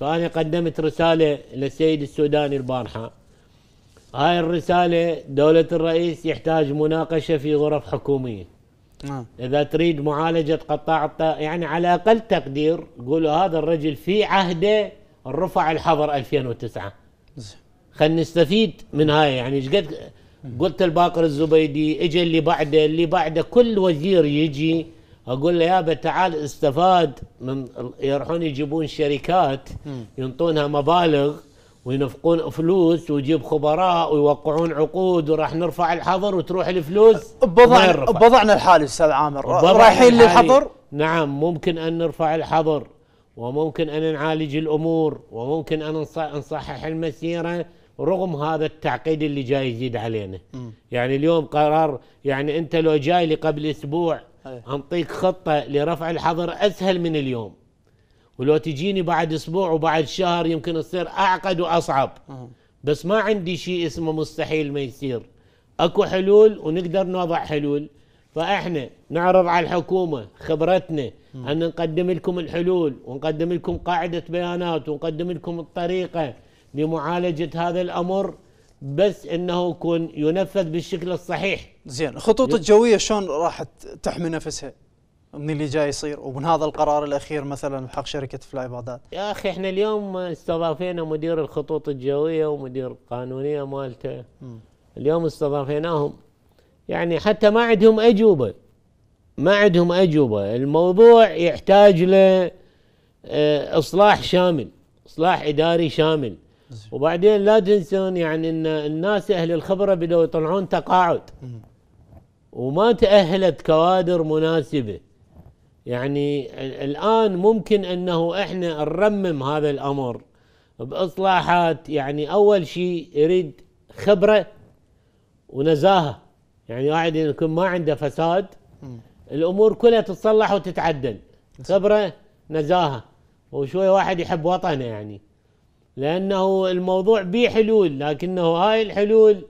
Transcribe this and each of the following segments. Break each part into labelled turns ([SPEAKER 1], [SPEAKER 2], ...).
[SPEAKER 1] فأنا قدمت رسالة للسيد السوداني البارحة هاي الرسالة دولة الرئيس يحتاج مناقشة في غرف حكومية آه. إذا تريد معالجة قطاع يعني على أقل تقدير قولوا هذا الرجل في عهده رفع الحظر 2009 خلينا نستفيد من هاي يعني ايش قد قلت الباقر الزبيدي اجى اللي بعده اللي بعده كل وزير يجي اقول له يابا تعال استفاد من يروحون يجيبون شركات ينطونها مبالغ وينفقون فلوس ويجيب خبراء ويوقعون عقود وراح نرفع الحظر وتروح الفلوس بوضعنا الحالي استاذ عامر رايحين للحظر نعم ممكن ان نرفع الحظر وممكن ان نعالج الامور وممكن ان نصحح المسيره رغم هذا التعقيد اللي جاي يزيد علينا م. يعني اليوم قرار يعني انت لو جاي لي قبل اسبوع إيه. انطيك خطه لرفع الحظر اسهل من اليوم ولو تجيني بعد اسبوع وبعد شهر يمكن تصير اعقد واصعب بس ما عندي شيء اسمه مستحيل ما يصير اكو حلول ونقدر نوضع حلول فاحنا نعرض على الحكومه خبرتنا ان نقدم لكم الحلول ونقدم لكم قاعده بيانات ونقدم لكم الطريقه لمعالجه هذا الامر بس انه يكون ينفذ بالشكل الصحيح زين الخطوط الجويه شلون راح تحمي نفسها من اللي جاي يصير ومن هذا القرار الاخير مثلا بحق شركه فلاي بغداد يا اخي احنا اليوم استضافينا مدير الخطوط الجويه ومدير القانونيه مالته اليوم استضافيناهم يعني حتى ما عندهم اجوبه ما عندهم اجوبه الموضوع يحتاج آه، اصلاح شامل اصلاح اداري شامل وبعدين لا تنسون يعني ان الناس اهل الخبره بدأوا يطلعون تقاعد وما تأهلت كوادر مناسبه يعني الان ممكن انه احنا نرمم هذا الامر باصلاحات يعني اول شيء يريد خبره ونزاهه يعني واحد يكون ما عنده فساد الامور كلها تتصلح وتتعدل نعم. خبره نزاهه وشوي واحد يحب وطنه يعني لأنه الموضوع به حلول لكنه هاي الحلول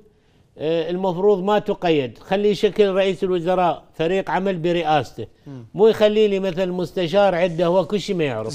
[SPEAKER 1] آه، المفروض ما تقيد خلي شكل رئيس الوزراء فريق عمل برئاسته مو يخلي لي مثل مستشار عده هو كل شيء ما يعرف